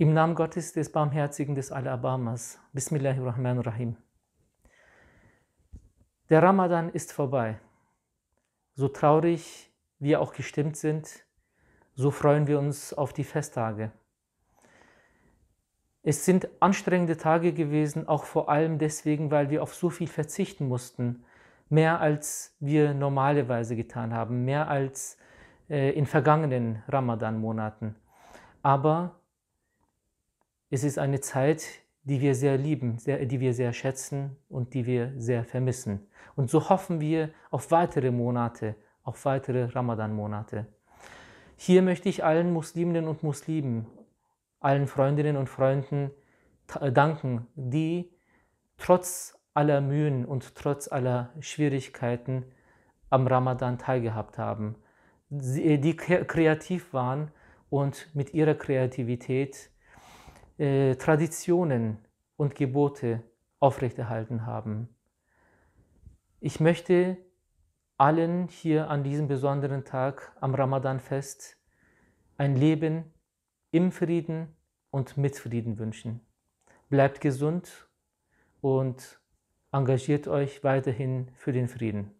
Im Namen Gottes des Barmherzigen des Alabamas. Bismillahirrahmanirrahim. Der Ramadan ist vorbei. So traurig wir auch gestimmt sind, so freuen wir uns auf die Festtage. Es sind anstrengende Tage gewesen, auch vor allem deswegen, weil wir auf so viel verzichten mussten. Mehr als wir normalerweise getan haben, mehr als äh, in vergangenen Ramadan-Monaten. Aber es ist eine Zeit, die wir sehr lieben, sehr, die wir sehr schätzen und die wir sehr vermissen. Und so hoffen wir auf weitere Monate, auf weitere Ramadan-Monate. Hier möchte ich allen Musliminnen und Muslimen, allen Freundinnen und Freunden äh, danken, die trotz aller Mühen und trotz aller Schwierigkeiten am Ramadan teilgehabt haben, äh, die kreativ waren und mit ihrer Kreativität äh, Traditionen und Gebote aufrechterhalten haben. Ich möchte allen hier an diesem besonderen Tag am Ramadanfest ein Leben im Frieden und mit Frieden wünschen. Bleibt gesund und engagiert euch weiterhin für den Frieden.